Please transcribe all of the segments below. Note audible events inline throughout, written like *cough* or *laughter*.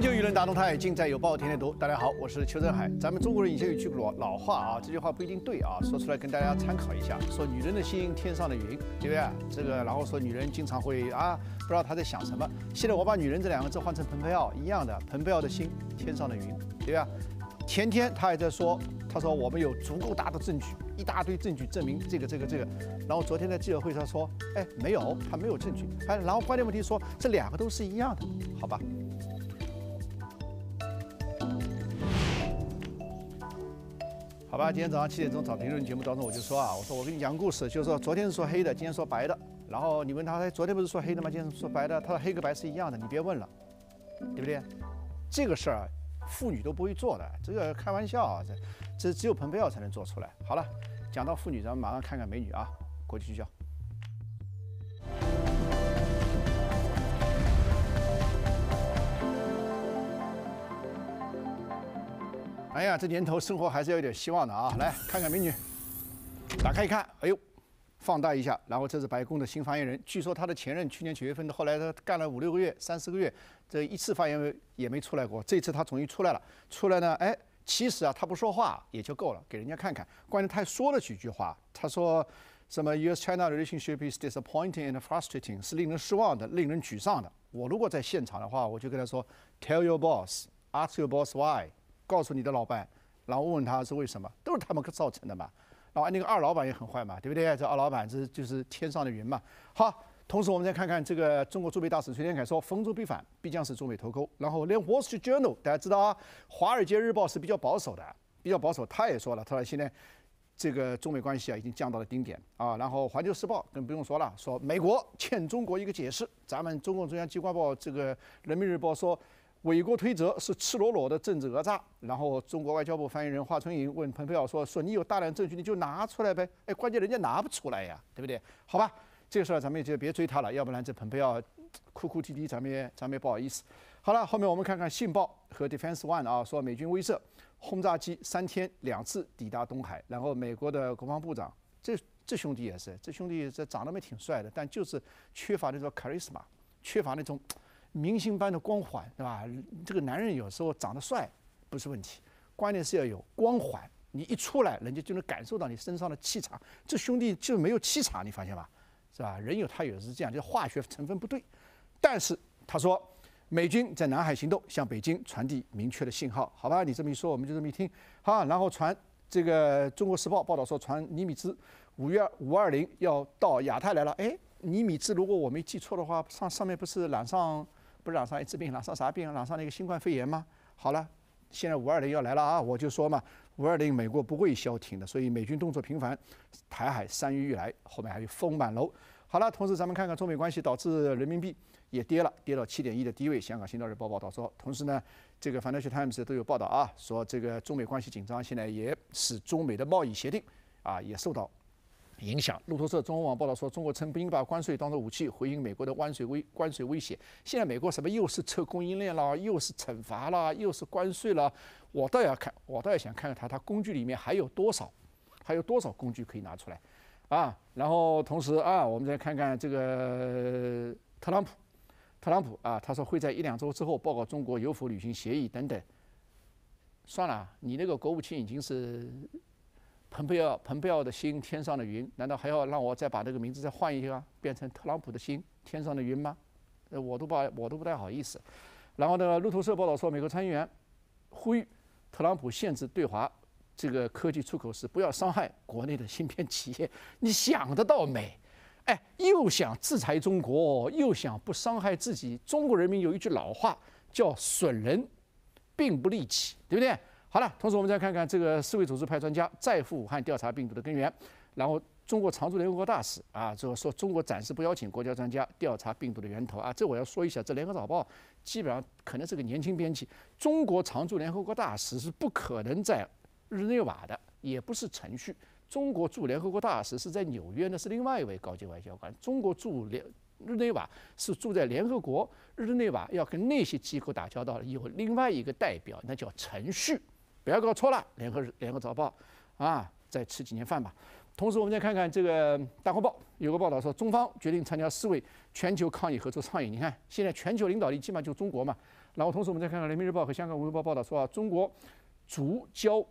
全球舆论大动态，尽在有报天天读。大家好，我是邱振海。咱们中国人以前有句老老话啊，这句话不一定对啊，说出来跟大家参考一下：说女人的心天上的云，对不对？这个，然后说女人经常会啊，不知道她在想什么。现在我把女人这两个字换成蓬佩奥一样的，蓬佩奥的心天上的云，对吧？前天他还在说，他说我们有足够大的证据，一大堆证据证明这个、这个、这个。然后昨天在记者会上说，哎，没有，他没有证据。哎，然后关键问题说这两个都是一样的，好吧？好吧，今天早上七点钟早评论节目当中，我就说啊，我说我给你讲故事，就是说昨天是说黑的，今天说白的，然后你问他，昨天不是说黑的吗？今天说白的，他说黑跟白是一样的，你别问了，对不对？这个事儿妇女都不会做的，这个开玩笑啊，这这只有彭佩奥才能做出来。好了，讲到妇女，咱们马上看看美女啊，国际聚焦。哎呀，这年头生活还是要有点希望的啊！*laughs* 来看看美女，打开一看，哎呦，放大一下。然后这是白宫的新发言人，据说他的前任去年九月份的，后来他干了五六个月、三四个月，这一次发言也没出来过。这次他终于出来了，出来呢，哎，其实啊，他不说话也就够了，给人家看看。关键他说了几句话，他说：“什么 U.S.-China *laughs* relationship is disappointing and frustrating，是令人失望的、令人沮丧的。”我如果在现场的话，我就跟他说：“Tell your boss, ask your boss why。”告诉你的老板，然后问问他是为什么，都是他们造成的嘛。然后那个二老板也很坏嘛，对不对？这二老板这就是天上的云嘛。好，同时我们再看看这个中国驻美大使崔天凯说：“逢中必反，必将是中美脱钩。”然后连《Wall Street Journal》大家知道啊，《华尔街日报》是比较保守的，比较保守，他也说了，他说现在这个中美关系啊已经降到了顶点啊。然后《环球时报》更不用说了，说美国欠中国一个解释。咱们中共中央机关报这个《人民日报》说。委国推责是赤裸裸的政治讹诈。然后中国外交部发言人华春莹问蓬佩奥说：“说你有大量证据，你就拿出来呗。”哎，关键人家拿不出来呀，对不对？好吧，这个事儿咱们就别追他了，要不然这蓬佩奥哭哭啼啼，咱们也咱们也不好意思。好了，后面我们看看《信报》和《Defense One》啊，说美军威慑轰炸机三天两次抵达东海。然后美国的国防部长，这这兄弟也是，这兄弟这长得没挺帅的，但就是缺乏那种 charisma，缺乏那种。明星般的光环，对吧？这个男人有时候长得帅不是问题，关键是要有光环。你一出来，人家就能感受到你身上的气场。这兄弟就没有气场，你发现吧？是吧？人有他有是这样，就是化学成分不对。但是他说，美军在南海行动向北京传递明确的信号，好吧？你这么一说，我们就这么一听，哈。然后传这个《中国时报》报道说，传尼米兹五月五二零要到亚太来了。哎，尼米兹如果我没记错的话，上上面不是染上？不染上一滋病，染上啥病？染上那个新冠肺炎吗？好了，现在五二零要来了啊！我就说嘛，五二零美国不会消停的，所以美军动作频繁，台海山雨欲来，后面还有风满楼。好了，同时咱们看看中美关系导致人民币也跌了，跌到七点一的低位。香港《新岛日报》报道说，同时呢，这个《Financial Times》都有报道啊，说这个中美关系紧张，现在也使中美的贸易协定啊也受到。影响。路透社中文网报道说，中国称不应把关税当作武器，回应美国的关税威关税威胁。现在美国什么又是撤供应链了，又是惩罚了，又是关税了，我倒要看，我倒要想看看他他工具里面还有多少，还有多少工具可以拿出来，啊，然后同时啊，我们再看看这个特朗普，特朗普啊，他说会在一两周之后报告中国有否履行协议等等。算了，你那个国务卿已经是。蓬佩奥，蓬佩奥的心，天上的云，难道还要让我再把这个名字再换一个，变成特朗普的心，天上的云吗？呃，我都把我都不太好意思。然后呢，路透社报道说，美国参议员呼吁特朗普限制对华这个科技出口时，不要伤害国内的芯片企业。你想得到美？哎，又想制裁中国，又想不伤害自己。中国人民有一句老话，叫损人并不利己，对不对？好了，同时我们再看看这个世卫组织派专家再赴武汉调查病毒的根源，然后中国常驻联合国大使啊，就说中国暂时不邀请国家专家调查病毒的源头啊，这我要说一下，这联合早报基本上可能是个年轻编辑。中国常驻联合国大使是不可能在日内瓦的，也不是程序。中国驻联合国大使是在纽约那是另外一位高级外交官。中国驻联日内瓦是住在联合国日内瓦，要跟那些机构打交道有另外一个代表，那叫程序。不要搞错了，《联合联合早报》，啊，再吃几年饭吧。同时，我们再看看这个《大公报》，有个报道说，中方决定参加四位全球抗疫合作倡议。你看，现在全球领导力基本上就中国嘛。然后，同时我们再看看《人民日报》和《香港文汇报》报道说，啊，中国足交，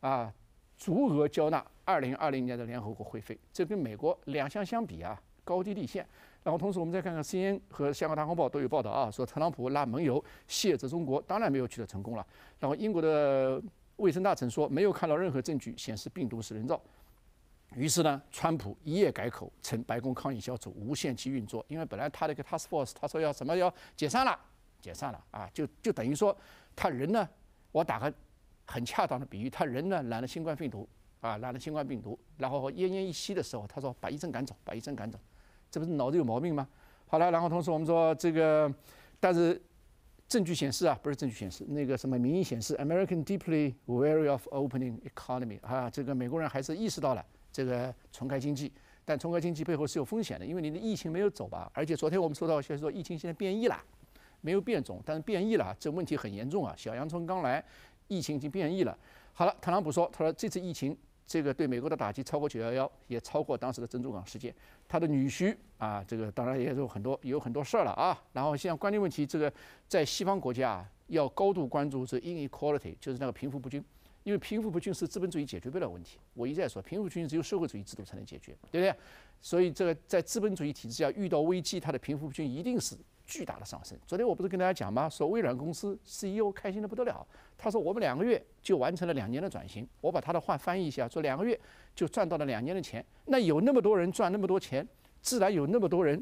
啊，足额交纳2020年的联合国会费。这跟美国两相相比啊。高低立现。然后同时我们再看看 CNN 和香港《大公报》都有报道啊，说特朗普拉盟友卸责中国，当然没有取得成功了。然后英国的卫生大臣说没有看到任何证据显示病毒是人造。于是呢，川普一夜改口，称白宫抗疫小组无限期运作，因为本来他那个 Task Force 他说要什么要解散了，解散了啊，就就等于说他人呢，我打个很恰当的比喻，他人呢染了新冠病毒啊，染了新冠病毒，然后奄奄一息的时候，他说把医生赶走，把医生赶走。这不是脑子有毛病吗？好了，然后同时我们说这个，但是证据显示啊，不是证据显示，那个什么民意显示，American deeply wary of opening economy 啊，这个美国人还是意识到了这个重开经济，但重开经济背后是有风险的，因为你的疫情没有走吧？而且昨天我们收到消息说疫情现在变异了，没有变种，但是变异了，这问题很严重啊！小洋葱刚来，疫情已经变异了。好了，特朗普说，他说这次疫情。这个对美国的打击超过九幺幺，也超过当时的珍珠港事件。他的女婿啊，这个当然也有很多有很多事儿了啊。然后像关键问题，这个在西方国家要高度关注这 inequality，就是那个贫富不均。因为贫富不均是资本主义解决不了问题。我一再说，贫富不均只有社会主义制度才能解决，对不对？所以这个在资本主义体制下遇到危机，它的贫富不均一定是。巨大的上升。昨天我不是跟大家讲吗？说微软公司 CEO 开心的不得了。他说我们两个月就完成了两年的转型。我把他的话翻译一下：说两个月就赚到了两年的钱。那有那么多人赚那么多钱，自然有那么多人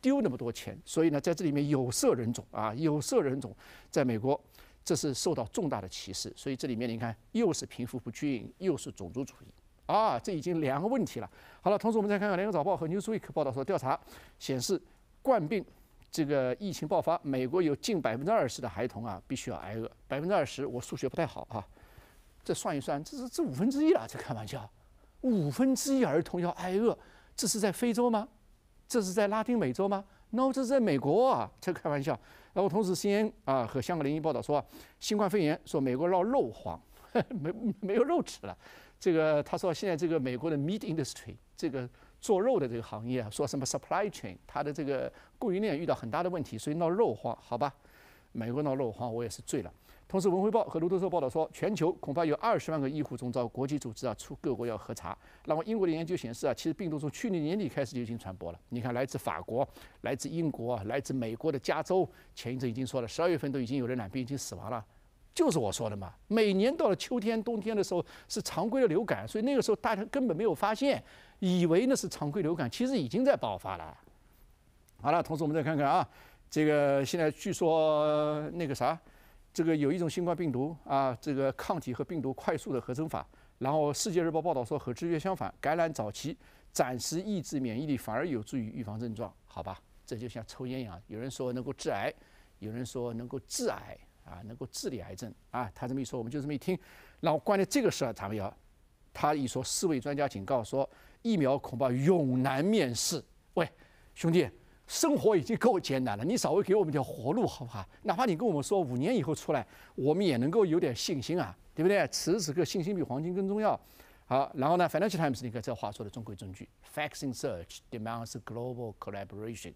丢那么多钱。所以呢，在这里面有色人种啊，有色人种在美国这是受到重大的歧视。所以这里面你看，又是贫富不均，又是种族主义啊，这已经两个问题了。好了，同时我们再看看《联合早报》和《Newsweek》报道说，调查显示，冠病。这个疫情爆发，美国有近百分之二十的孩童啊，必须要挨饿。百分之二十，我数学不太好啊，这算一算，这是这五分之一了，在开玩笑。五分之一儿童要挨饿，这是在非洲吗？这是在拉丁美洲吗？那我这是在美国啊，在开玩笑。然后同时，CNN 啊和香港联讯报道说，新冠肺炎说美国闹肉荒，*laughs* 没没有肉吃了。这个他说现在这个美国的 meat industry 这个。做肉的这个行业啊，说什么 supply chain，它的这个供应链遇到很大的问题，所以闹肉荒，好吧？美国闹肉荒，我也是醉了。同时，文汇报和路透社报道说，全球恐怕有二十万个医护中招，国际组织啊，出各国要核查。那么，英国的研究显示啊，其实病毒从去年年底开始就已经传播了。你看，来自法国、来自英国、来自美国的加州，前一阵已经说了，十二月份都已经有人染病，已经死亡了，就是我说的嘛。每年到了秋天、冬天的时候是常规的流感，所以那个时候大家根本没有发现。以为那是常规流感，其实已经在爆发了。好了，同时我们再看看啊，这个现在据说那个啥，这个有一种新冠病毒啊，这个抗体和病毒快速的合成法。然后《世界日报》报道说，和直觉相反，感染早期暂时抑制免疫力，反而有助于预防症状。好吧，这就像抽烟一样，有人说能够致癌，有人说能够治癌啊，能够治理癌症啊。他这么一说，我们就这么一听。然后关于这个事儿，咱们要，他一说，四位专家警告说。疫苗恐怕永难面世。喂，兄弟，生活已经够艰难了，你稍微给我们一条活路好不好？哪怕你跟我们说五年以后出来，我们也能够有点信心啊，对不对？此时此刻，信心比黄金更重要。好，然后呢，Financial Times 你看这话说的中规中矩。Fast search demands global collaboration。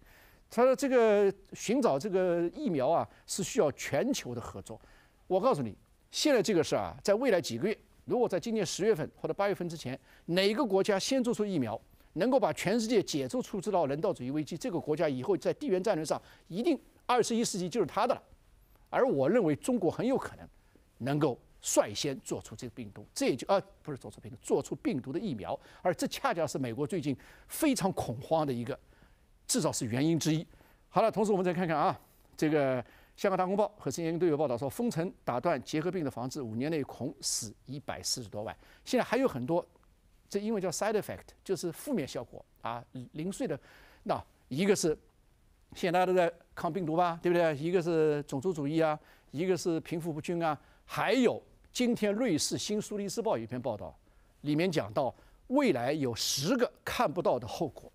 他说这个寻找这个疫苗啊，是需要全球的合作。我告诉你，现在这个事啊，在未来几个月。如果在今年十月份或者八月份之前，哪个国家先做出疫苗，能够把全世界解除出这道人道主义危机，这个国家以后在地缘战略上一定二十一世纪就是他的了。而我认为中国很有可能能够率先做出这个病毒，这也就啊不是做出病毒，做出病毒的疫苗，而这恰恰是美国最近非常恐慌的一个，至少是原因之一。好了，同时我们再看看啊这个。《香港大公报》和《新研究都有报道说，封城打断结核病的防治，五年内恐死一百四十多万。现在还有很多，这英文叫 side effect，就是负面效果啊，零碎的。那一个是，现在大家都在抗病毒吧，对不对？一个是种族主义啊，一个是贫富不均啊。还有，今天瑞士《新苏黎世报》有一篇报道，里面讲到未来有十个看不到的后果。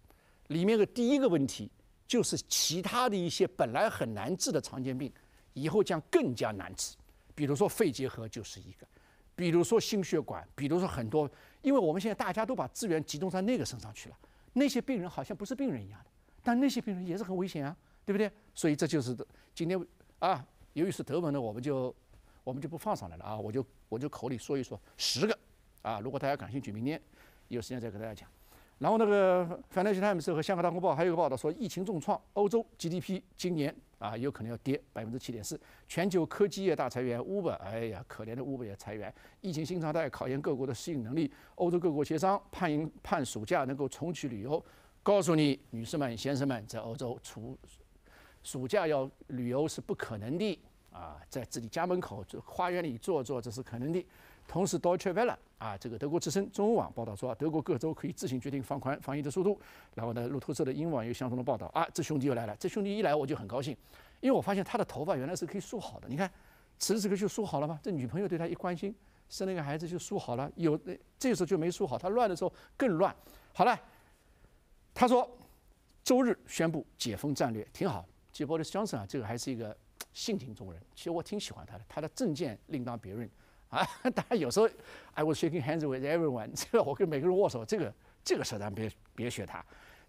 里面的第一个问题。就是其他的一些本来很难治的常见病，以后将更加难治。比如说肺结核就是一个，比如说心血管，比如说很多，因为我们现在大家都把资源集中在那个身上去了，那些病人好像不是病人一样的，但那些病人也是很危险啊，对不对？所以这就是今天啊，由于是德文的，我们就我们就不放上来了啊，我就我就口里说一说十个啊，如果大家感兴趣，明天有时间再给大家讲。然后那个《Financial Times》和《香港大公报》还有个报道说，疫情重创，欧洲 GDP 今年啊有可能要跌百分之七点四。全球科技业大裁员，Uber，哎呀，可怜的 Uber 也裁员。疫情新常态考验各国的适应能力，欧洲各国协商盼迎盼暑假能够重启旅游。告诉你，女士们、先生们，在欧洲，除暑假要旅游是不可能的啊，在自己家门口、花园里坐坐这是可能的。同时 d o t j a v e l l a 啊，这个德国之声中文网报道说，德国各州可以自行决定放宽防疫的速度。然后呢，路透社的英网有相同的报道啊，这兄弟又来了，这兄弟一来我就很高兴，因为我发现他的头发原来是可以梳好的，你看，此时此刻就梳好了吗？这女朋友对他一关心，生了一个孩子就梳好了，有这时候就没梳好，他乱的时候更乱。好了，他说，周日宣布解封战略挺好。吉波的斯壮啊，这个还是一个性情中人，其实我挺喜欢他的，他的政见另当别论。啊，当 *laughs* 然有时候，I was shaking hands with everyone，这个我跟每个人握手，这个这个事咱别别学他。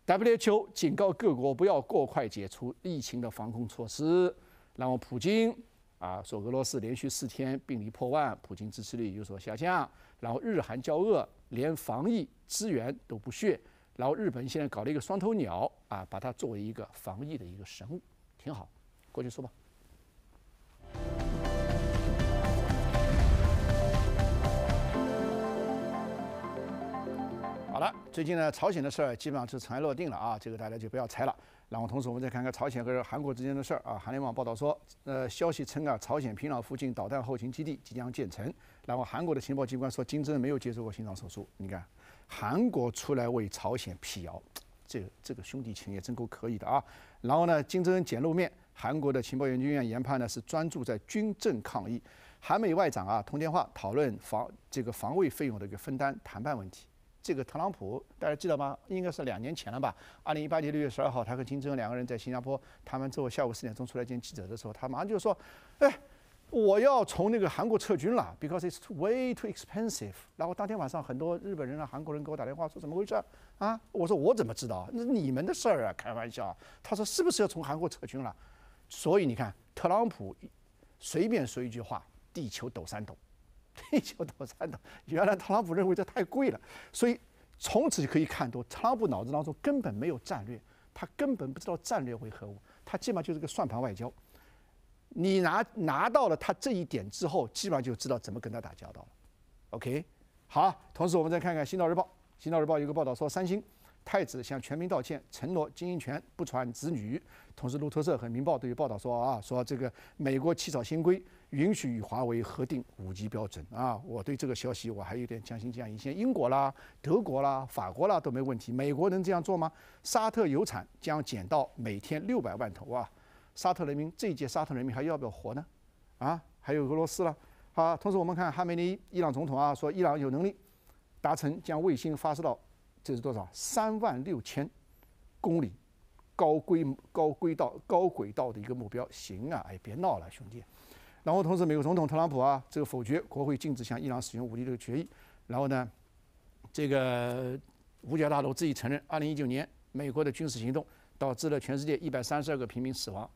WHO 警告各国不要过快解除疫情的防控措施。然后普京啊说俄罗斯连续四天病例破万，普京支持率有所下降。然后日韩交恶，连防疫资源都不屑。然后日本现在搞了一个双头鸟啊，把它作为一个防疫的一个神物，挺好。过去说吧。了，最近呢，朝鲜的事儿基本上是尘埃落定了啊，这个大家就不要猜了。然后，同时我们再看看朝鲜和韩国之间的事儿啊。韩联网报道说，呃，消息称啊，朝鲜平壤附近导弹后勤基地即将建成。然后，韩国的情报机关说，金正恩没有接受过心脏手术。你看，韩国出来为朝鲜辟谣，这这个兄弟情也真够可以的啊。然后呢，金正恩简露面，韩国的情报研究院研判呢是专注在军政抗议。韩美外长啊通电话讨论防这个防卫费用的一个分担谈判问题。这个特朗普，大家记得吗？应该是两年前了吧？二零一八年六月十二号，他和金正恩两个人在新加坡谈完之后，下午四点钟出来见记者的时候，他马上就说：“哎，我要从那个韩国撤军了，because it's way too expensive。”然后当天晚上，很多日本人啊、韩国人给我打电话说：“怎么回事？啊？”我说：“我怎么知道？那你们的事儿啊，开玩笑。”他说：“是不是要从韩国撤军了？”所以你看，特朗普随便说一句话，地球抖三抖。地球到弹的，原来特朗普认为这太贵了，所以从此就可以看多。特朗普脑子当中根本没有战略，他根本不知道战略为何物，他基本上就是个算盘外交。你拿拿到了他这一点之后，基本上就知道怎么跟他打交道了。OK，好。同时我们再看看《新岛日报》，《新岛日报》有个报道说，三星太子向全民道歉，承诺经营权不传子女。同时路透社和《明报》都有报道说啊，说这个美国起草新规。允许与华为核定五 G 标准啊！我对这个消息我还有点将信将疑，像英国啦、德国啦、法国啦都没问题，美国能这样做吗？沙特油产将减到每天六百万头啊！沙特人民这届沙特人民还要不要活呢？啊！还有俄罗斯了，好，同时我们看哈梅尼伊朗总统啊说伊朗有能力达成将卫星发射到这是多少？三万六千公里高规高轨道高轨道的一个目标，行啊！哎，别闹了，兄弟。然后同时，美国总统特朗普啊，这个否决国会禁止向伊朗使用武力这个决议。然后呢，这个五角大楼自己承认，二零一九年美国的军事行动导致了全世界一百三十二个平民死亡。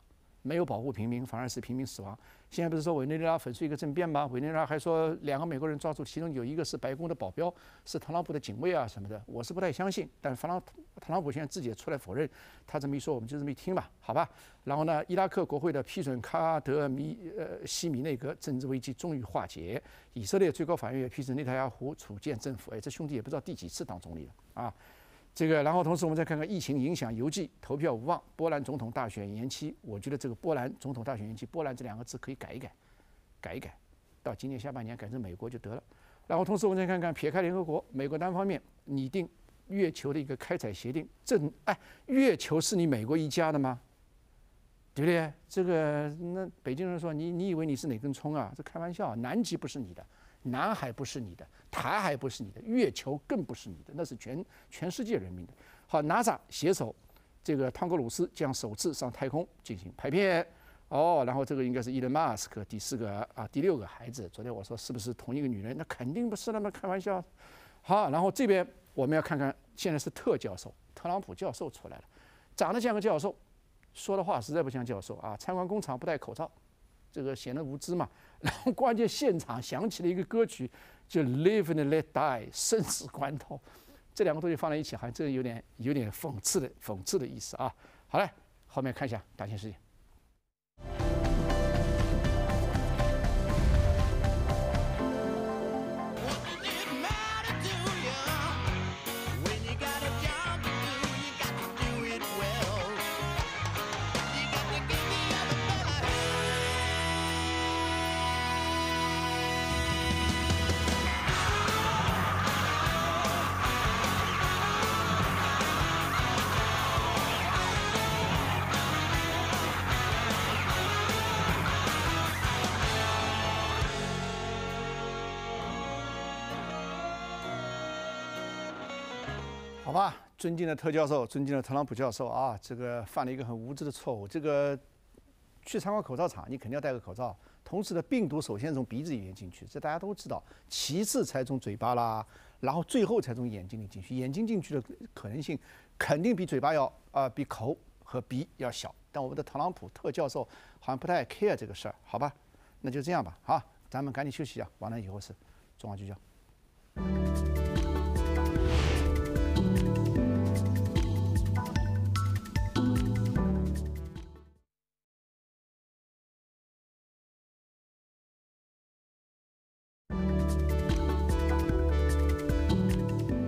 没有保护平民，反而是平民死亡。现在不是说委内瑞拉粉碎一个政变吗？委内瑞拉还说两个美国人抓住，其中有一个是白宫的保镖，是特朗普的警卫啊什么的。我是不太相信，但特朗特朗普现在自己也出来否认。他这么一说，我们就这么一听吧，好吧。然后呢，伊拉克国会的批准卡德米呃西米内阁，政治危机终于化解。以色列最高法院也批准内塔亚胡组建政府。哎，这兄弟也不知道第几次当总理了啊。这个，然后同时我们再看看疫情影响邮寄投票无望，波兰总统大选延期。我觉得这个波兰总统大选延期，波兰这两个字可以改一改，改一改，到今年下半年改成美国就得了。然后同时我们再看看，撇开联合国，美国单方面拟定月球的一个开采协定，这哎，月球是你美国一家的吗？对不对？这个那北京人说你，你以为你是哪根葱啊？这开玩笑，南极不是你的。南海不是你的，台海不是你的，月球更不是你的，那是全全世界人民的。好，NASA 携手这个汤格鲁斯将首次上太空进行拍片。哦，然后这个应该是伊隆马斯克第四个啊第六个孩子。昨天我说是不是同一个女人？那肯定不是，那么开玩笑。好，然后这边我们要看看，现在是特教授，特朗普教授出来了，长得像个教授，说的话实在不像教授啊。参观工厂不戴口罩。这个显得无知嘛，然后关键现场响起了一个歌曲，就《Live and Let Die》，生死关头，这两个东西放在一起，好像真有点有点讽刺的讽刺的意思啊。好了，后面看一下感谢时间。好吧，尊敬的特教授，尊敬的特朗普教授啊，这个犯了一个很无知的错误。这个去参观口罩厂，你肯定要戴个口罩。同时呢，病毒首先从鼻子里面进去，这大家都知道；其次才从嘴巴啦，然后最后才从眼睛里进去。眼睛进去的可能性肯定比嘴巴要啊，比口和鼻要小。但我们的特朗普特教授好像不太 care 这个事儿。好吧，那就这样吧。好，咱们赶紧休息一下，完了以后是中华聚焦。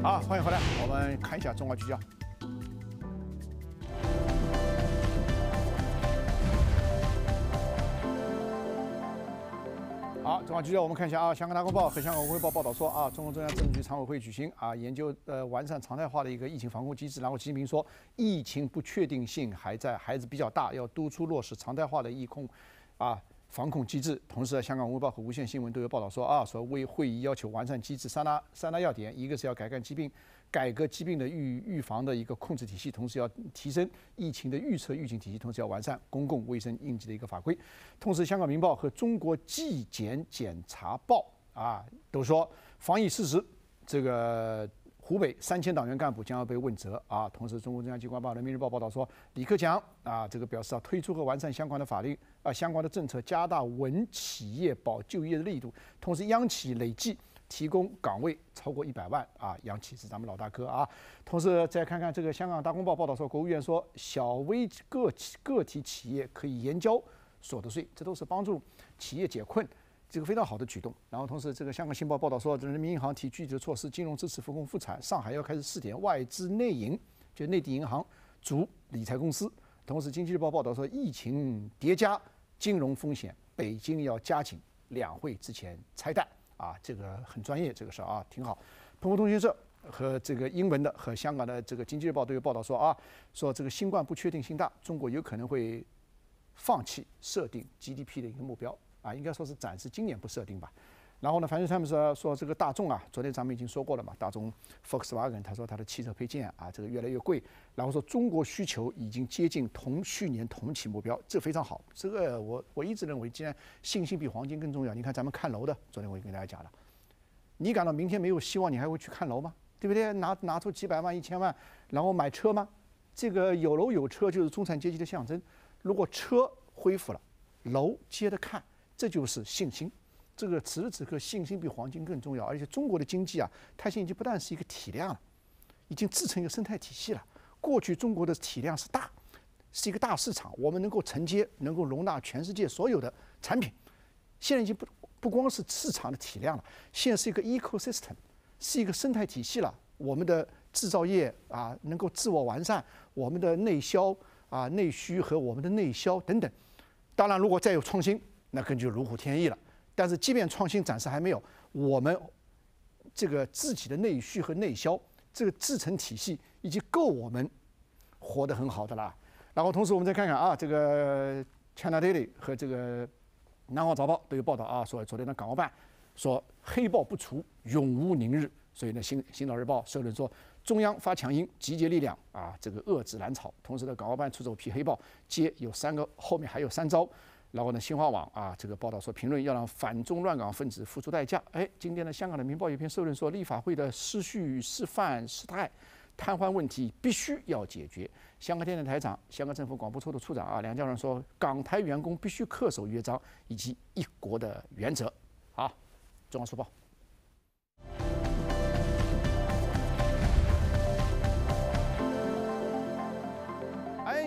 啊，欢迎回来。我们看一下《中华聚焦》。好，《中华聚焦》，我们看一下啊，《香港大公报》和《香港文汇报》报道说啊，中共中央政治局常委会举行啊，研究呃完善常态化的一个疫情防控机制。然后习近平说，疫情不确定性还在，还是比较大，要督促落实常态化的疫控，啊。防控机制，同时，香港《文报》和《无线新闻》都有报道说啊，说为会议要求完善机制，三大三大要点，一个是要改善疾病、改革疾病的预预防的一个控制体系，同时要提升疫情的预测预警体系，同时要完善公共卫生应急的一个法规。同时，《香港明报》和《中国纪检监察报》啊都说，防疫事实这个。湖北三千党员干部将要被问责啊！同时，中共中央机关报《人民日报》报道说，李克强啊，这个表示要推出和完善相关的法律啊，相关的政策，加大稳企业、保就业的力度。同时，央企累计提供岗位超过一百万啊，央企是咱们老大哥啊。同时，再看看这个《香港大公报》报道说，国务院说，小微个体个体企业可以延交所得税，这都是帮助企业解困。这个非常好的举动，然后同时，这个香港《新报》报道说，人民银行提具体措施，金融支持复工复产。上海要开始试点外资内银，就内地银行主理财公司。同时，《经济日报》报道说，疫情叠加金融风险，北京要加紧两会之前拆弹。啊，这个很专业，这个事儿啊挺好。《过通讯社。和这个英文的和香港的这个《经济日报》都有报道说啊，说这个新冠不确定性大，中国有可能会放弃设定 GDP 的一个目标。啊，应该说是暂时今年不设定吧。然后呢，反正他们说说这个大众啊，昨天咱们已经说过了嘛。大众 Volkswagen，他说他的汽车配件啊，这个越来越贵。然后说中国需求已经接近同去年同期目标，这非常好。这个我我一直认为，既然信心比黄金更重要。你看咱们看楼的，昨天我也跟大家讲了，你感到明天没有希望，你还会去看楼吗？对不对？拿拿出几百万一千万，然后买车吗？这个有楼有车就是中产阶级的象征。如果车恢复了，楼接着看。这就是信心，这个此时此刻信心比黄金更重要。而且中国的经济啊，它现在已经不但是一个体量了，已经自成一个生态体系了。过去中国的体量是大，是一个大市场，我们能够承接、能够容纳全世界所有的产品。现在已经不不光是市场的体量了，现在是一个 ecosystem，是一个生态体系了。我们的制造业啊能够自我完善，我们的内销啊内需和我们的内销等等。当然，如果再有创新。那根据就如虎添翼了。但是，即便创新暂时还没有，我们这个自己的内需和内销这个制成体系，已经够我们活得很好的了。然后，同时我们再看看啊，这个《China Daily》和这个《南方早报》都有报道啊，说昨天的港澳办说黑豹不除，永无宁日。所以呢，《新新岛日报》社论说，中央发强音，集结力量啊，这个遏制蓝草。同时呢，港澳办出手批黑豹，接有三个，后面还有三招。然后呢？新华网啊，这个报道说评论要让反中乱港分子付出代价。哎，今天呢，香港的《明报》有篇社论说，立法会的失序、示范、失态、瘫痪问题必须要解决。香港电台台长、香港政府广播处的处长啊，梁家荣说，港台员工必须恪守约章以及一国的原则。好，《中央书报》。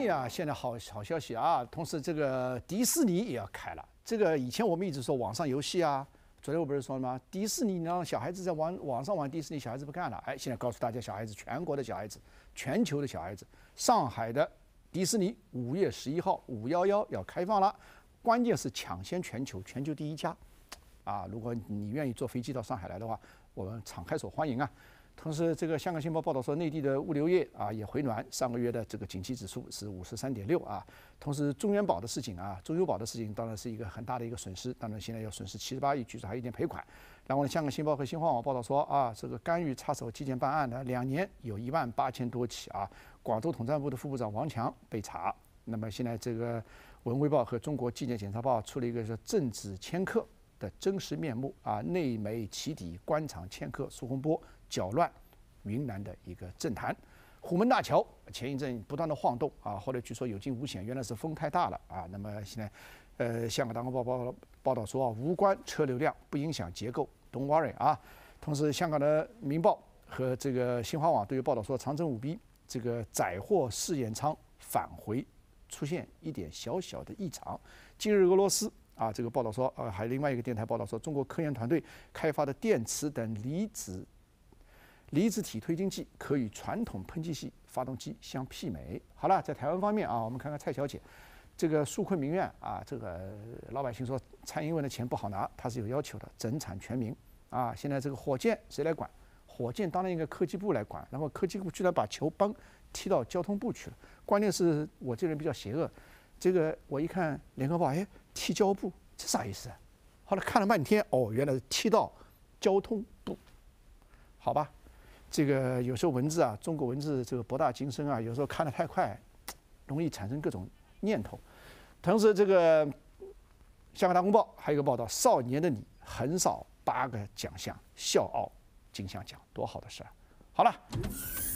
啊，现在好好消息啊！同时，这个迪士尼也要开了。这个以前我们一直说网上游戏啊，昨天我不是说了吗？迪士尼让小孩子在网网上玩迪士尼，小孩子不干了。哎，现在告诉大家，小孩子，全国的小孩子，全球的小孩子，上海的迪士尼五月十一号五幺幺要开放了。关键是抢先全球，全球第一家。啊，如果你愿意坐飞机到上海来的话，我们敞开手欢迎啊！同时，这个香港《新报》报道说，内地的物流业啊也回暖。上个月的这个景气指数是五十三点六啊。同时，中元宝的事情啊，中元宝的事情当然是一个很大的一个损失，当然现在要损失七十八亿，据说还有点赔款。然后呢，香港《新报》和新华网报道说啊，这个干预插手、纪检办案的两年有一万八千多起啊。广州统战部的副部长王强被查。那么现在这个《文汇报》和《中国纪检监察报》出了一个说“政治掮客”的真实面目啊，内媒起底官场掮客苏洪波。搅乱云南的一个政坛，虎门大桥前一阵不断的晃动啊，后来据说有惊无险，原来是风太大了啊。那么现在，呃，香港《当公报》报报道说啊，无关车流量，不影响结构，Don't worry 啊。同时，香港的《明报》和这个新华网都有报道说，长征五 B 这个载货试验舱返回出现一点小小的异常。近日，俄罗斯啊，这个报道说，呃，还有另外一个电台报道说，中国科研团队开发的电池等离子。离子体推进剂可与传统喷气系发动机相媲美。好了，在台湾方面啊，我们看看蔡小姐，这个数控民院啊，这个老百姓说，蔡英文的钱不好拿，他是有要求的，整产全民啊。现在这个火箭谁来管？火箭当然应该科技部来管，然后科技部居然把球帮踢到交通部去了。关键是我这人比较邪恶，这个我一看《联合报》，哎，踢交部，这啥意思？后来看了半天，哦，原来是踢到交通部，好吧。这个有时候文字啊，中国文字这个博大精深啊，有时候看得太快，*tsk* 容易产生各种念头。同时，这个《香港大公报》还有个报道，《少年的你》横扫八个奖项，笑傲金像奖，多好的事儿！好了，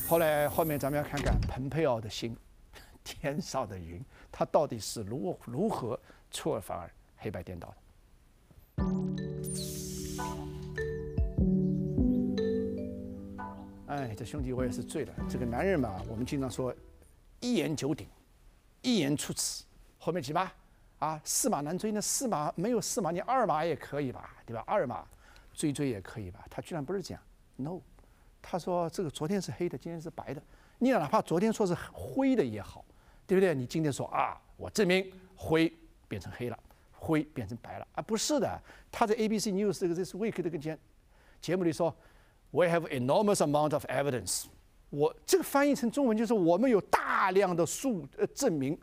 后来后面咱们要看看彭佩奥的心，*laughs* 天上的云》，他到底是如如何出尔反尔、黑白颠倒的。哎，这兄弟我也是醉了。这个男人嘛，我们经常说，一言九鼎，一言出此。后面几吧，啊，驷马难追。那驷马没有驷马，你二马也可以吧，对吧？二马追追也可以吧。他居然不是这样。No，他说这个昨天是黑的，今天是白的。你哪怕昨天说是灰的也好，对不对？你今天说啊，我证明灰变成黑了，灰变成白了啊，不是的。他在 A B C News 这个 This Week 这个节节目里说。We have enormous amount of evidence。我这个翻译成中文就是我们有大量的数呃证明。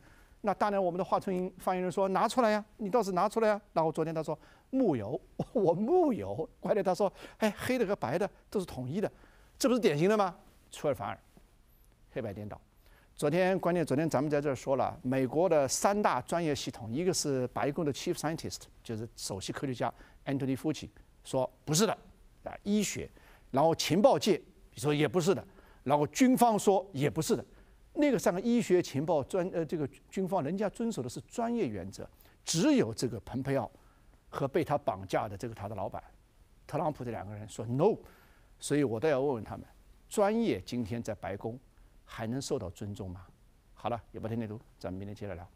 那当然我们的华春莹发言人说拿出来呀，你倒是拿出来呀。然后昨天他说木有，*laughs* 我木有。关键他说哎，黑的和白的都是统一的，这不是典型的吗？出尔反尔，黑白颠倒。昨天关键昨天咱们在这儿说了，美国的三大专业系统，一个是白宫的 chief scientist，就是首席科学家 Antony f u i 说不是的啊，医学。然后情报界说也不是的，然后军方说也不是的，那个上个医学情报专呃这个军方人家遵守的是专业原则，只有这个蓬佩奥和被他绑架的这个他的老板，特朗普这两个人说 no，所以我都要问问他们，专业今天在白宫还能受到尊重吗？好了，有不听内读，咱们明天接着聊。